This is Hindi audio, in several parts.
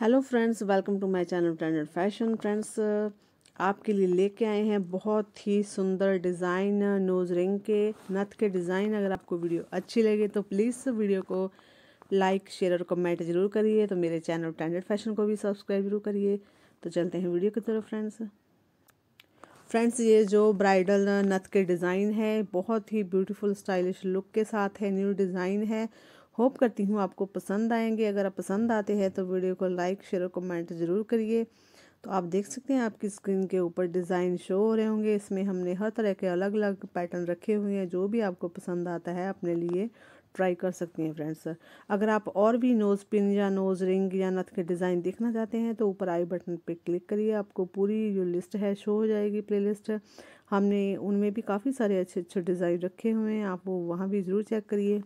hello friends welcome to my channel trended fashion friends आपके लिए लेके आए हैं बहुत ही सुंदर डिज़ाइन नोज़ रिंग के नथ के डिज़ाइन अगर आपको वीडियो अच्छी लगे तो प्लीज़ वीडियो को लाइक शेयर और कमेंट जरूर करिए तो मेरे चैनल ट्रेंडेड फैशन को भी सब्सक्राइब जरूर करिए तो चलते हैं वीडियो की तरफ फ्रेंड्स फ्रेंड्स ये जो ब्राइडल uh, नथ के डिज़ाइन है बहुत ही ब्यूटीफुल स्टाइलिश लुक के साथ है न्यू डिज़ाइन है होप करती हूँ आपको पसंद आएंगे अगर आप पसंद आते हैं तो वीडियो को लाइक शेयर और कमेंट ज़रूर करिए तो आप देख सकते हैं आपकी स्क्रीन के ऊपर डिज़ाइन शो हो रहे होंगे इसमें हमने हर तरह के अलग अलग पैटर्न रखे हुए हैं जो भी आपको पसंद आता है अपने लिए ट्राई कर सकती हैं फ्रेंड्स अगर आप और भी नोज़ पिन या नोज़ रिंग या नथ के डिज़ाइन देखना चाहते हैं तो ऊपर आई बटन पे क्लिक करिए आपको पूरी जो लिस्ट है शो हो जाएगी प्लेलिस्ट हमने उनमें भी काफ़ी सारे अच्छे अच्छे डिज़ाइन रखे हुए हैं आप वो वहाँ भी ज़रूर चेक करिए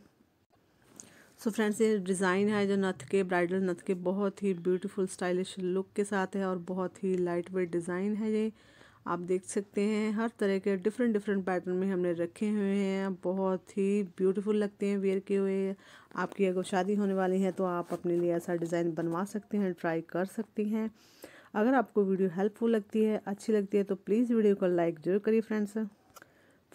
सो फ्रेंड्स ये डिज़ाइन है जो नथ के ब्राइडल नथ के बहुत ही ब्यूटीफुल स्टाइलिश लुक के साथ है और बहुत ही लाइट वेट डिज़ाइन है ये आप देख सकते हैं हर तरह के डिफरेंट डिफरेंट पैटर्न में हमने रखे हुए हैं बहुत ही ब्यूटीफुल लगते हैं वेयर किए हुए आपकी अगर शादी होने वाली है तो आप अपने लिए ऐसा डिज़ाइन बनवा सकते हैं ट्राई कर सकती हैं अगर आपको वीडियो हेल्पफुल लगती है अच्छी लगती है तो प्लीज़ वीडियो को लाइक ज़रूर करिए फ्रेंड्स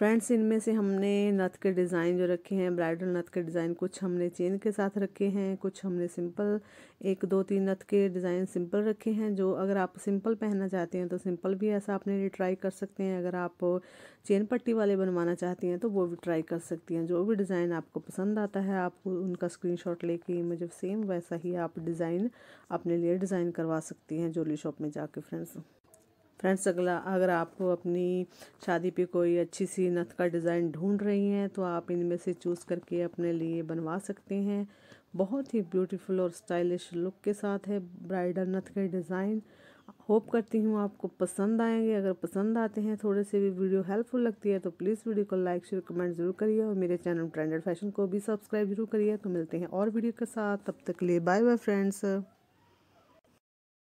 फ्रेंड्स इनमें से हमने नथ के डिज़ाइन जो रखे हैं ब्राइडल नथ के डिज़ाइन कुछ हमने चेन के साथ रखे हैं कुछ हमने सिंपल एक दो तीन नथ के डिज़ाइन सिंपल रखे हैं जो अगर आप सिंपल पहनना चाहते हैं तो सिंपल भी ऐसा अपने लिए ट्राई कर सकते हैं अगर आप चेन पट्टी वाले बनवाना चाहती हैं तो वो भी ट्राई कर सकती हैं जो भी डिज़ाइन आपको पसंद आता है आप उनका शॉट लेके इमेज सेम वैसा ही आप डिज़ाइन अपने लिए डिज़ाइन करवा सकती हैं ज्वेलरी शॉप में जाके फ्रेंड्स फ्रेंड्स अगला अगर आप अपनी शादी पे कोई अच्छी सी नथ का डिज़ाइन ढूंढ रही हैं तो आप इनमें से चूज़ करके अपने लिए बनवा सकते हैं बहुत ही ब्यूटीफुल और स्टाइलिश लुक के साथ है ब्राइडल नथ के डिज़ाइन होप करती हूँ आपको पसंद आएंगे अगर पसंद आते हैं थोड़े से भी वीडियो हेल्पफुल लगती है तो प्लीज़ वीडियो को लाइक शेयर कमेंट ज़रूर करिए और मेरे चैनल ट्रेंडेड फैशन को भी सब्सक्राइब जरूर करिए तो मिलते हैं और वीडियो के साथ तब तक लिए बाय बाय फ्रेंड्स